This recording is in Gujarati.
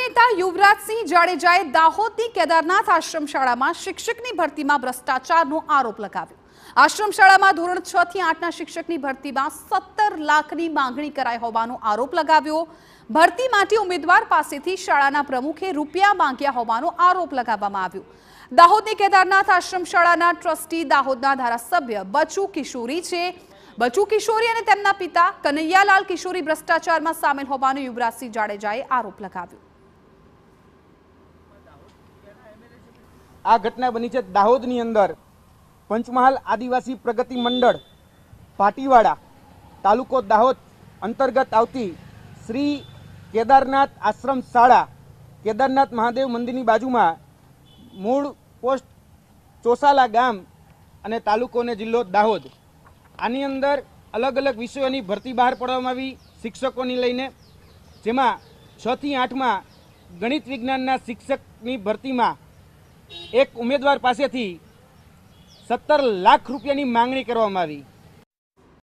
નેતા યુવરાજસિંહ જાડેજાએ દાહોદની કેદારનાથ આશ્રમ શાળામાં શિક્ષકની ભરતીમાં ભ્રષ્ટાચારનો આરોપ લગાવ્યો આશ્રમ શાળામાં ધોરણ છ થી આઠના શિક્ષકની ભરતીમાં સત્તર લાખની માંગણી કરાઈ હોવાનો આરોપ લગાવ્યો ભરતી માટે ઉમેદવાર પાસેથી શાળાના પ્રમુખે રૂપિયા માંગ્યા હોવાનો આરોપ લગાવવામાં આવ્યો દાહોદની કેદારનાથ આશ્રમ શાળાના ટ્રસ્ટી દાહોદના ધારાસભ્ય બચુ કિશોરી છે બચુ કિશોરી અને તેમના પિતા કનૈયાલાલ કિશોરી ભ્રષ્ટાચારમાં સામેલ હોવાનો યુવરાજસિંહ જાડેજાએ આરોપ લગાવ્યો આ ઘટના બની છે દાહોદની અંદર પંચમહાલ આદિવાસી પ્રગતિ મંડળ પાટીવાડા તાલુકો દાહોદ અંતર્ગત આવતી શ્રી કેદારનાથ આશ્રમ શાળા કેદારનાથ મહાદેવ મંદિરની બાજુમાં મૂળ પોસ્ટ ચોસાલા ગામ અને તાલુકોને જિલ્લો દાહોદ આની અંદર અલગ અલગ વિષયોની ભરતી બહાર પાડવામાં આવી શિક્ષકોની લઈને જેમાં છથી આઠમાં ગણિત વિજ્ઞાનના શિક્ષકની ભરતીમાં એક ઉમેદવાર પાસેથી સત્તર લાખ રૂપિયાની માંગણી કરવામાં આવી